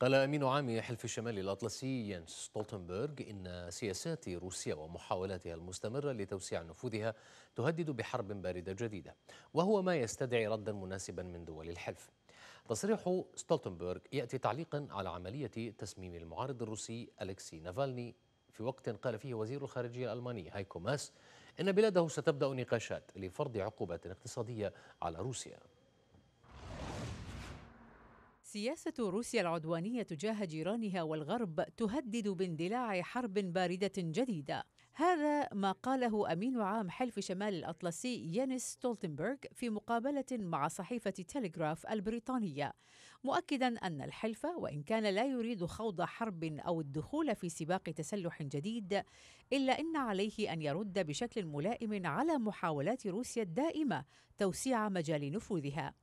قال أمين عام حلف الشمال الأطلسي ينس ستولتنبرغ إن سياسات روسيا ومحاولاتها المستمرة لتوسيع نفوذها تهدد بحرب باردة جديدة وهو ما يستدعي ردا مناسبا من دول الحلف تصريح ستولتنبرغ يأتي تعليقا على عملية تسميم المعارض الروسي ألكسي نافالني في وقت قال فيه وزير الخارجية الألماني هايكو ماس إن بلاده ستبدأ نقاشات لفرض عقوبات اقتصادية على روسيا سياسة روسيا العدوانية تجاه جيرانها والغرب تهدد باندلاع حرب باردة جديدة. هذا ما قاله أمين عام حلف شمال الأطلسي يانس ستولتنبرغ في مقابلة مع صحيفة تيليغراف البريطانية، مؤكدا أن الحلف وإن كان لا يريد خوض حرب أو الدخول في سباق تسلح جديد، إلا أن عليه أن يرد بشكل ملائم على محاولات روسيا الدائمة توسيع مجال نفوذها.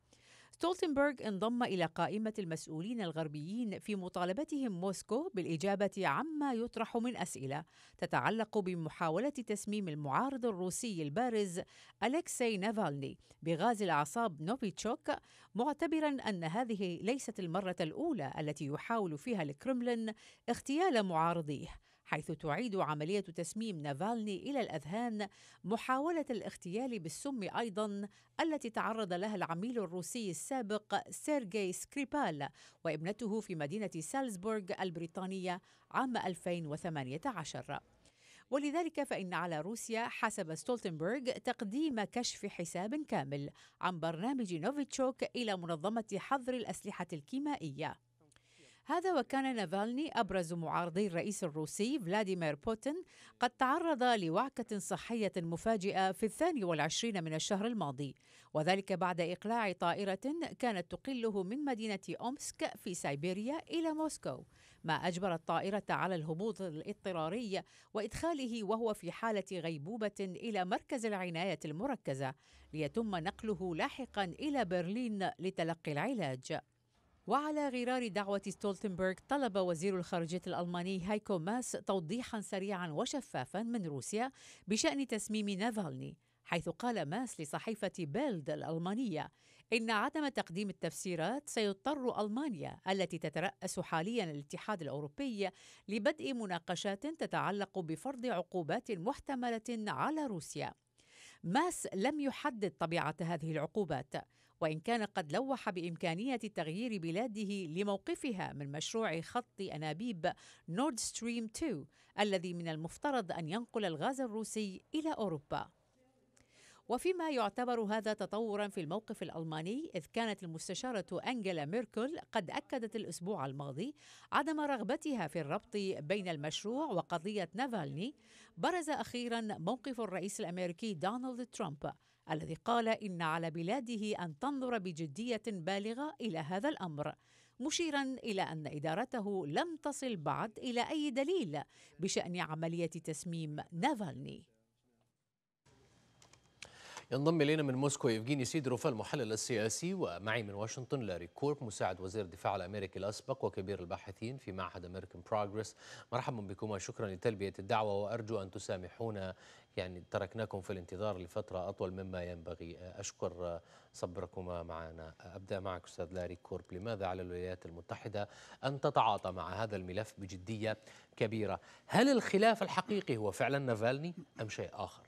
ستولتنبرغ انضم إلى قائمة المسؤولين الغربيين في مطالبتهم موسكو بالإجابة عما يطرح من أسئلة تتعلق بمحاولة تسميم المعارض الروسي البارز أليكسي نافالني بغاز الأعصاب نوفيتشوك معتبرا أن هذه ليست المرة الأولى التي يحاول فيها الكرملين اغتيال معارضيه حيث تعيد عملية تسميم نافالني إلى الأذهان محاولة الاغتيال بالسم أيضا التي تعرض لها العميل الروسي السابق سيرجي سكريبال وابنته في مدينة سالزبورغ البريطانية عام 2018 ولذلك فإن على روسيا حسب ستولتنبرغ تقديم كشف حساب كامل عن برنامج نوفيتشوك إلى منظمة حظر الأسلحة الكيمائية هذا وكان نافالني أبرز معارضي الرئيس الروسي فلاديمير بوتين قد تعرض لوعكة صحية مفاجئة في الثاني والعشرين من الشهر الماضي وذلك بعد إقلاع طائرة كانت تقله من مدينة أومسك في سيبيريا إلى موسكو ما أجبر الطائرة على الهبوط الاضطراري وإدخاله وهو في حالة غيبوبة إلى مركز العناية المركزة ليتم نقله لاحقا إلى برلين لتلقي العلاج وعلى غرار دعوة ستولتنبرغ طلب وزير الخارجية الألماني هايكو ماس توضيحا سريعا وشفافا من روسيا بشأن تسميم نافالني حيث قال ماس لصحيفة بيلد الألمانية إن عدم تقديم التفسيرات سيضطر ألمانيا التي تترأس حاليا الاتحاد الأوروبي لبدء مناقشات تتعلق بفرض عقوبات محتملة على روسيا ماس لم يحدد طبيعة هذه العقوبات وإن كان قد لوح بإمكانية تغيير بلاده لموقفها من مشروع خط أنابيب نورد ستريم 2 الذي من المفترض أن ينقل الغاز الروسي إلى أوروبا وفيما يعتبر هذا تطورا في الموقف الألماني إذ كانت المستشارة أنجيلا ميركل قد أكدت الأسبوع الماضي عدم رغبتها في الربط بين المشروع وقضية نافالني برز أخيرا موقف الرئيس الأمريكي دونالد ترامب الذي قال إن على بلاده أن تنظر بجدية بالغة إلى هذا الأمر مشيرا الى ان ادارته لم تصل بعد الى اي دليل بشان عمليه تسميم نافالني ينضم الينا من موسكو يفجيني سيدروف المحلل السياسي ومعي من واشنطن لاري كورب مساعد وزير الدفاع الامريكي الاسبق وكبير الباحثين في معهد امريكان بروجرس مرحبا بكما شكرا لتلبيه الدعوه وارجو ان تسامحونا يعني تركناكم في الانتظار لفتره اطول مما ينبغي اشكر صبركما معنا ابدا معك استاذ لاري كورب لماذا على الولايات المتحده ان تتعاطى مع هذا الملف بجديه كبيره هل الخلاف الحقيقي هو فعلا نافالني ام شيء اخر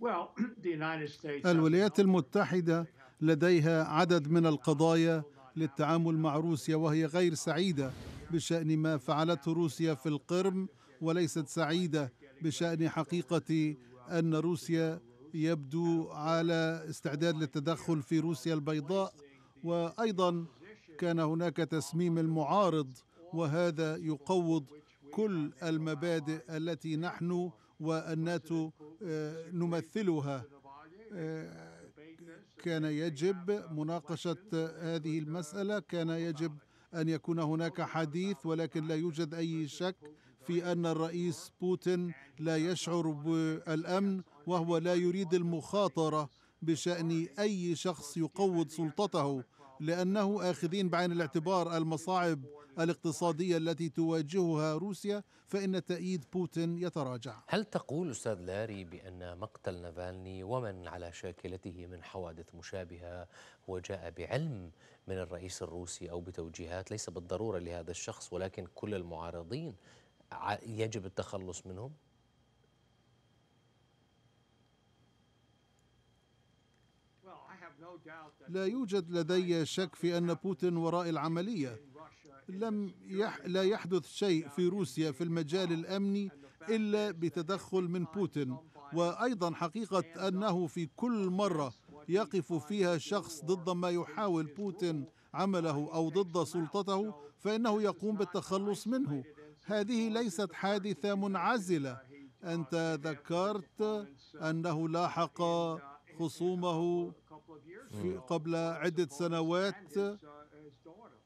الولايات المتحدة لديها عدد من القضايا للتعامل مع روسيا وهي غير سعيدة بشأن ما فعلته روسيا في القرم وليست سعيدة بشأن حقيقة أن روسيا يبدو على استعداد للتدخل في روسيا البيضاء وأيضا كان هناك تسميم المعارض وهذا يقوض كل المبادئ التي نحن والناتو آه، نمثلها آه، كان يجب مناقشة هذه المسألة كان يجب أن يكون هناك حديث ولكن لا يوجد أي شك في أن الرئيس بوتين لا يشعر بالأمن وهو لا يريد المخاطرة بشأن أي شخص يقوض سلطته لأنه آخذين بعين الاعتبار المصاعب الاقتصادية التي تواجهها روسيا فإن تأييد بوتين يتراجع هل تقول أستاذ لاري بأن مقتل نافالني ومن على شاكلته من حوادث مشابهة وجاء بعلم من الرئيس الروسي أو بتوجيهات ليس بالضرورة لهذا الشخص ولكن كل المعارضين يجب التخلص منهم؟ لا يوجد لدي شك في ان بوتين وراء العمليه لم يح لا يحدث شيء في روسيا في المجال الامني الا بتدخل من بوتين وايضا حقيقه انه في كل مره يقف فيها شخص ضد ما يحاول بوتين عمله او ضد سلطته فانه يقوم بالتخلص منه هذه ليست حادثه منعزله انت ذكرت انه لاحق خصومه في قبل عده سنوات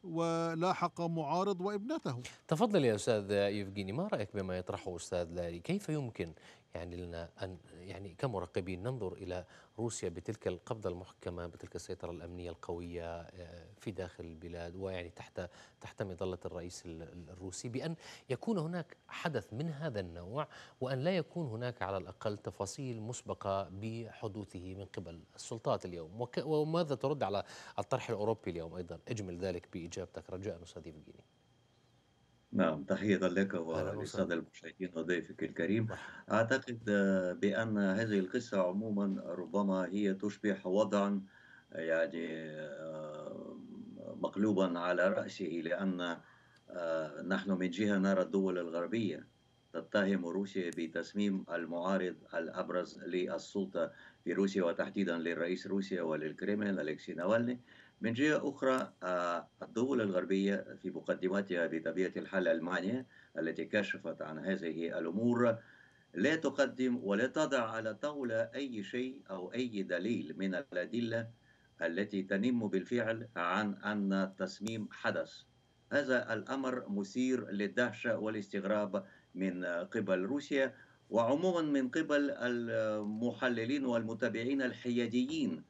ولاحق معارض وابنته تفضل يا استاذ يفجيني ما رايك بما يطرحه استاذ لاري كيف يمكن يعني لنا أن يعني كمراقبين ننظر إلى روسيا بتلك القبضة المحكمة بتلك السيطرة الأمنية القوية آه، في داخل البلاد ويعني تحت تحت مظلة الرئيس الروسي بأن يكون هناك حدث من هذا النوع وأن لا يكون هناك على الأقل تفاصيل مسبقة بحدوثه من قبل السلطات اليوم وماذا ترد على الطرح الأوروبي اليوم أيضا اجمل ذلك بإجابتك رجاء أستاذ يفجيني نعم تحية لك ولسادة وللسادة المشاهدين وضيفك الكريم أعتقد بأن هذه القصة عموما ربما هي تشبه وضعا يعني مقلوبا على رأسه لأن آه، نحن من جهة نرى الدول الغربية تتهم روسيا بتسميم المعارض الأبرز للسلطة في روسيا وتحديدا للرئيس روسيا وللكريمين أليكسي نوالني من جهة أخرى آه، الدول الغربية في مقدمتها بطبيعة الحال ألمانيا التي كشفت عن هذه الأمور لا تقدم ولا تضع على طاولة أي شيء أو أي دليل من الأدلة التي تنم بالفعل عن أن التصميم حدث هذا الأمر مثير للدهشة والاستغراب من قبل روسيا وعموما من قبل المحللين والمتابعين الحياديين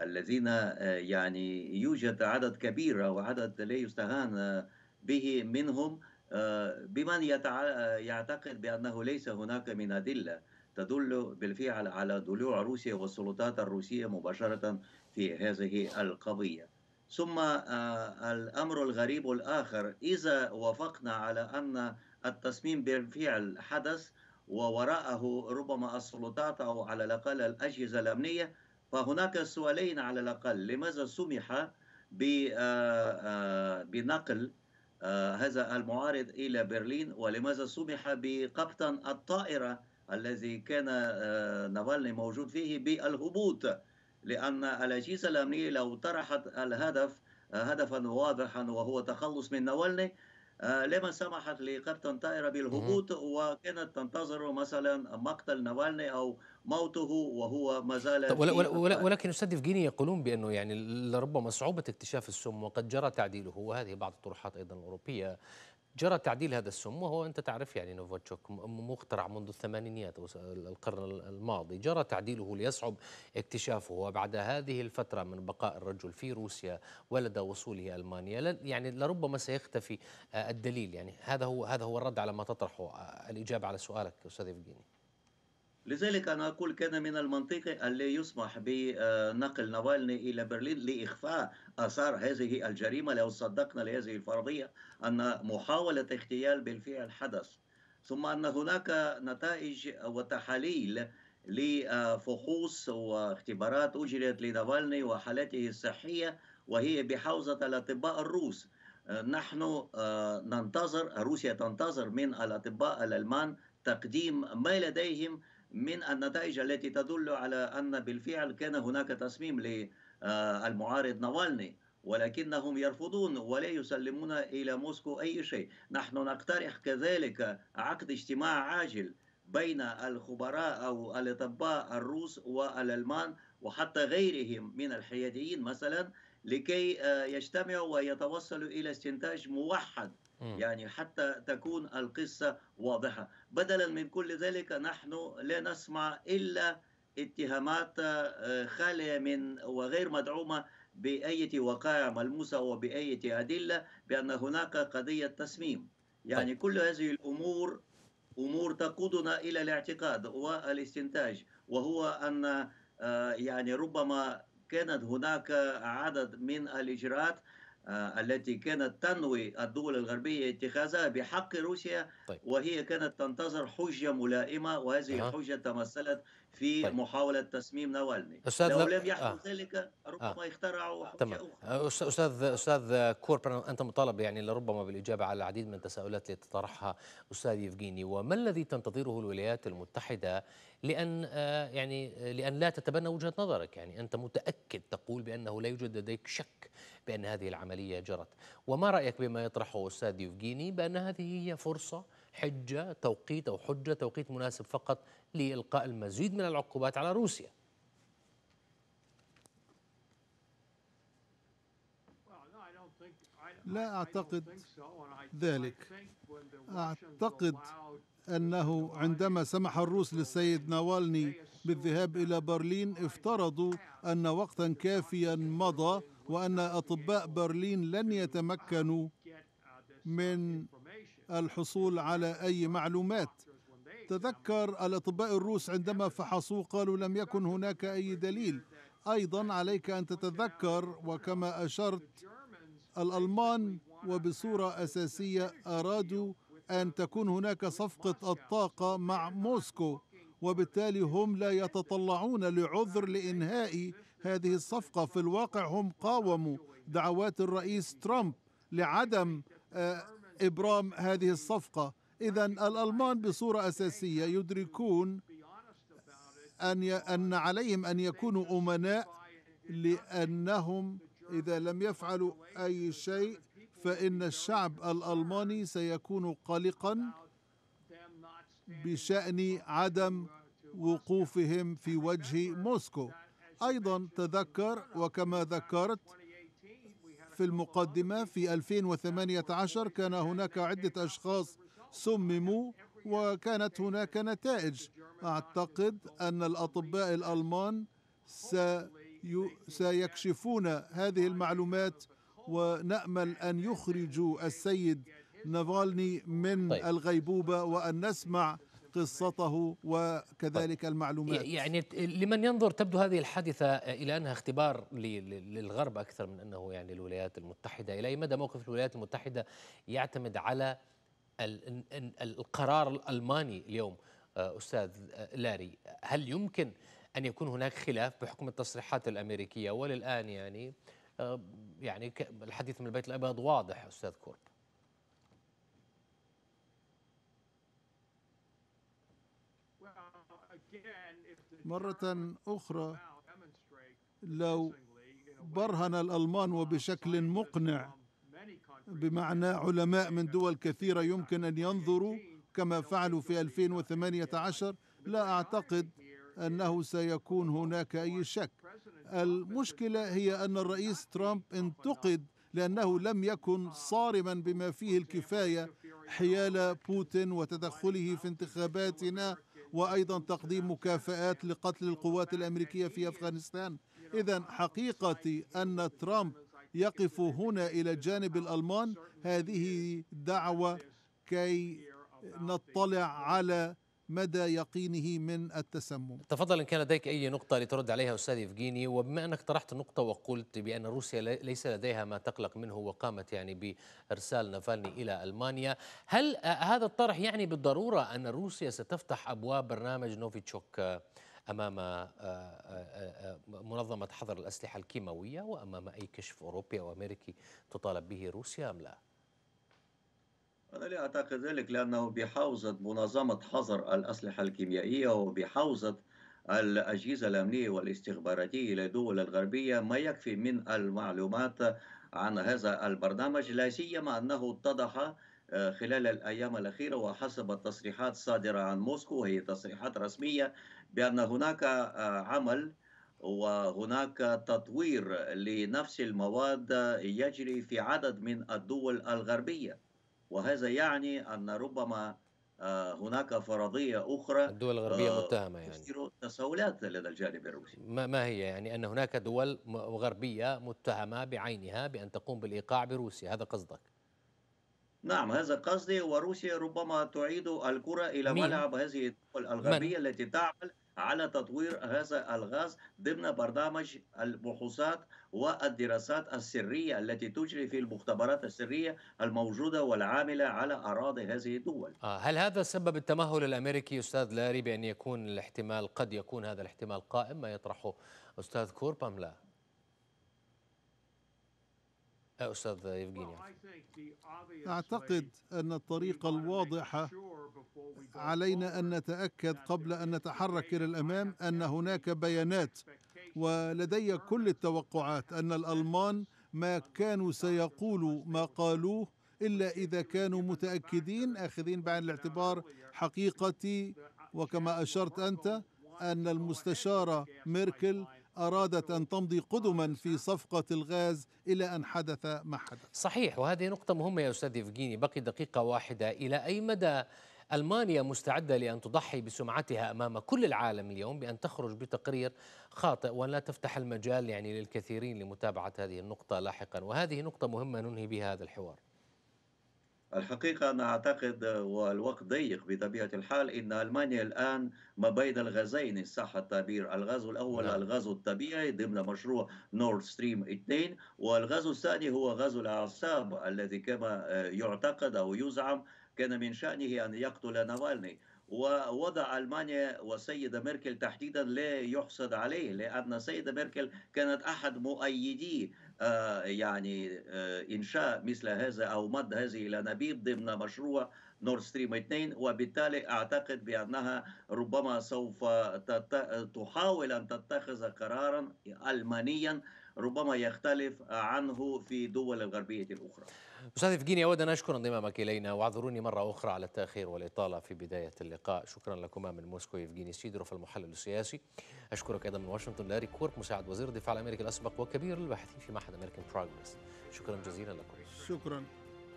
الذين آه، يعني يوجد عدد كبير وعدد لا يستهان آه، به منهم آه، بمن يعتقد بأنه ليس هناك من أدلة تدل بالفعل على ضلوع روسيا والسلطات الروسية مباشرة في هذه القضية ثم الأمر الغريب الآخر إذا وافقنا على أن التصميم بالفعل حدث ووراءه ربما السلطات أو على الأقل الأجهزة الأمنية فهناك سؤالين على الأقل لماذا سمح آه، آه، بنقل آه، هذا المعارض إلى برلين ولماذا سمح بقبطان الطائرة الذي كان نافالني موجود فيه بالهبوط لأن الأجهزة الأمنية لو طرحت الهدف هدفا واضحا وهو تخلص من نافالني آه، لما سمحت لكابتن طائرة بالهبوط وكانت تنتظر مثلا مقتل نوالني أو موته وهو ما زال ولكن أستاذ فجيني يقولون بأنه يعني لربما صعوبة اكتشاف السم وقد جرى تعديله وهذه بعض الطروحات أيضا الأوروبية جرى تعديل هذا السم وهو انت تعرف يعني نوفاتشوك مخترع منذ الثمانينيات القرن الماضي جرى تعديله ليصعب اكتشافه وبعد هذه الفتره من بقاء الرجل في روسيا ولدى وصوله المانيا يعني لربما سيختفي آه، الدليل يعني هذا هو هذا هو الرد على ما تطرحه آه، الاجابه على سؤالك استاذ يفجيني لذلك أنا أقول كان من المنطقي ان لا يسمح بنقل نافالني إلى برلين لإخفاء آثار هذه الجريمة لو صدقنا لهذه الفرضية أن محاولة اغتيال بالفعل حدث ثم أن هناك نتائج وتحاليل لفحوص واختبارات أجريت لنافالني وحالته الصحية وهي بحوزة الأطباء الروس نحن آه، ننتظر روسيا تنتظر من الأطباء الألمان تقديم ما لديهم من النتائج التي تدل على أن بالفعل كان هناك تصميم للمعارض نوالني ولكنهم يرفضون ولا يسلمون إلى موسكو أي شيء نحن نقترح كذلك عقد اجتماع عاجل بين الخبراء أو الأطباء الروس والألمان وحتى غيرهم من الحياديين مثلا لكي يجتمعوا ويتوصلوا إلى استنتاج موحد يعني حتى تكون القصة واضحة بدلا من كل ذلك نحن لا نسمع إلا اتهامات آه، خالية من وغير مدعومة بأية وقائع ملموسة وبأية أدلة بأن هناك قضية تسميم يعني طيب. كل هذه الأمور أمور تقودنا إلى الاعتقاد والاستنتاج وهو أن آه، يعني ربما كانت هناك عدد من الإجراءات آه، التي كانت تنوي الدول الغربية اتخاذها بحق روسيا طيب. وهي كانت تنتظر حجة ملائمة وهذه أه. الحجة تمثلت في طيب. محاولة تسميم نوالني أستاذ لو لم يحدث آه. ذلك ربما آه. يخترعوا حجة تمام. أخرى آه، أستاذ, أستاذ كور أنت مطالب يعني لربما بالإجابة على العديد من التساؤلات التي تطرحها أستاذ يفجيني وما الذي تنتظره الولايات المتحدة لأن آه، يعني آه، لأن لا تتبنى وجهة نظرك يعني أنت متأكد تقول بأنه لا يوجد لديك شك بأن هذه العملية جرت وما رأيك بما يطرحه أستاذ يوفجيني بأن هذه هي فرصة حجة توقيت أو حجة توقيت مناسب فقط لإلقاء المزيد من العقوبات على روسيا لا أعتقد ذلك أعتقد أنه عندما سمح الروس للسيد ناوالني بالذهاب إلى برلين افترضوا أن وقتا كافيا مضى وأن أطباء برلين لن يتمكنوا من الحصول على أي معلومات تذكر الأطباء الروس عندما فحصوه قالوا لم يكن هناك أي دليل أيضا عليك أن تتذكر وكما أشرت الألمان وبصورة أساسية أرادوا أن تكون هناك صفقة الطاقة مع موسكو وبالتالي هم لا يتطلعون لعذر لإنهاء هذه الصفقة في الواقع هم قاوموا دعوات الرئيس ترامب لعدم آه، إبرام هذه الصفقة إذا الألمان بصورة أساسية يدركون أن أن عليهم أن يكونوا أمناء لأنهم إذا لم يفعلوا أي شيء فإن الشعب الألماني سيكون قلقا بشأن عدم وقوفهم في وجه موسكو أيضا تذكر وكما ذكرت في المقدمة في 2018 كان هناك عدة أشخاص سمموا وكانت هناك نتائج أعتقد أن الأطباء الألمان سيكونوا سيكشفون هذه المعلومات ونأمل أن يخرجوا السيد نافالني من طيب. الغيبوبة وأن نسمع قصته وكذلك طيب. المعلومات يعني لمن ينظر تبدو هذه الحادثة إلى أنها اختبار للغرب أكثر من أنه يعني الولايات المتحدة إلى أي مدى موقف الولايات المتحدة يعتمد على القرار الألماني اليوم آه، أستاذ لاري هل يمكن أن يكون هناك خلاف بحكم التصريحات الأمريكية وللآن يعني آه، يعني الحديث من البيت الأبيض واضح أستاذ كورب مرة أخرى لو برهن الألمان وبشكل مقنع بمعنى علماء من دول كثيرة يمكن أن ينظروا كما فعلوا في 2018 لا أعتقد أنه سيكون هناك أي شك المشكلة هي أن الرئيس ترامب انتقد لأنه لم يكن صارما بما فيه الكفاية حيال بوتين وتدخله في انتخاباتنا وأيضا تقديم مكافآت لقتل القوات الأمريكية في أفغانستان إذا حقيقتي أن ترامب يقف هنا إلى جانب الألمان هذه دعوة كي نطلع على مدى يقينه من التسمم تفضل إن كان لديك أي نقطة لترد عليها أستاذ يفجيني وبما أنك طرحت النقطة وقلت بأن روسيا ليس لديها ما تقلق منه وقامت يعني بإرسال نافالني إلى ألمانيا هل آه، هذا الطرح يعني بالضرورة أن روسيا ستفتح أبواب برنامج نوفيتشوك آه، امام آه، منظمه حظر الاسلحه الكيماويه وامام اي كشف اوروبي او امريكي تطالب به روسيا ام لا؟ أنا لا أعتقد ذلك لأنه بحوزة منظمة حظر الأسلحة الكيميائية وبحوزة الأجهزة الأمنية والاستخباراتية للدول الغربية ما يكفي من المعلومات عن هذا البرنامج لا سيما أنه اتضح آه، خلال الأيام الأخيرة وحسب التصريحات الصادرة عن موسكو وهي تصريحات رسمية بأن هناك آه، عمل وهناك تطوير لنفس المواد يجري في عدد من الدول الغربيه وهذا يعني أن ربما آه، هناك فرضية أخرى الدول الغربية آه، متهمة يعني تثير تساؤلات لدى الجانب الروسي ما هي يعني أن هناك دول غربية متهمة بعينها بأن تقوم بالإيقاع بروسيا هذا قصدك نعم هذا قصدي وروسيا ربما تعيد الكرة إلى ملعب هذه الدول الغربية التي تعمل على تطوير هذا الغاز ضمن برنامج البحوثات والدراسات السرية التي تجري في المختبرات السرية الموجودة والعاملة على أراضي هذه الدول آه، هل هذا سبب التمهل الأمريكي أستاذ لاري بأن يكون الاحتمال قد يكون هذا الاحتمال قائم ما يطرحه أستاذ كورب أم لا؟ آه، أستاذ يفجينيا أعتقد أن الطريقة الواضحة علينا ان نتاكد قبل ان نتحرك الى الامام ان هناك بيانات ولدي كل التوقعات ان الالمان ما كانوا سيقولوا ما قالوه الا اذا كانوا متاكدين اخذين بعين الاعتبار حقيقتي وكما اشرت انت ان المستشاره ميركل أرادت أن تمضي قدما في صفقة الغاز إلى أن حدث ما حدث صحيح وهذه نقطة مهمة يا أستاذ يفجيني بقي دقيقة واحدة إلى أي مدى ألمانيا مستعدة لأن تضحي بسمعتها أمام كل العالم اليوم بأن تخرج بتقرير خاطئ ولا تفتح المجال يعني للكثيرين لمتابعة هذه النقطة لاحقا وهذه نقطة مهمة ننهي بها هذا الحوار الحقيقة أنا أعتقد والوقت ضيق بطبيعة الحال إن ألمانيا الآن ما بين الغازين إن صح التعبير الغاز الأول نعم. الغاز الطبيعي ضمن مشروع نورد ستريم 2 والغاز الثاني هو غاز الأعصاب الذي كما يعتقد أو يزعم كان من شأنه أن يقتل نافالني ووضع ألمانيا والسيدة ميركل تحديدا لا يحسد عليه لأن السيدة ميركل كانت أحد مؤيدي آه، يعني آه، إنشاء مثل هذا أو مد هذه إلى نبيب ضمن مشروع نورد ستريم 2 وبالتالي أعتقد بأنها ربما سوف تحاول أن تتخذ قرارا ألمانيا ربما يختلف عنه في دول الغربية الأخرى أستاذ فجيني أود أن أشكر انضمامك إلينا واعذروني مرة أخرى على التأخير والإطالة في بداية اللقاء شكرا لكما من موسكو يفجيني سيدروف المحلل السياسي أشكرك أيضا من واشنطن لاري كورب مساعد وزير الدفاع الأمريكي الأسبق وكبير الباحثين في معهد أمريكان بروجرس شكرا جزيلا لكم شكرا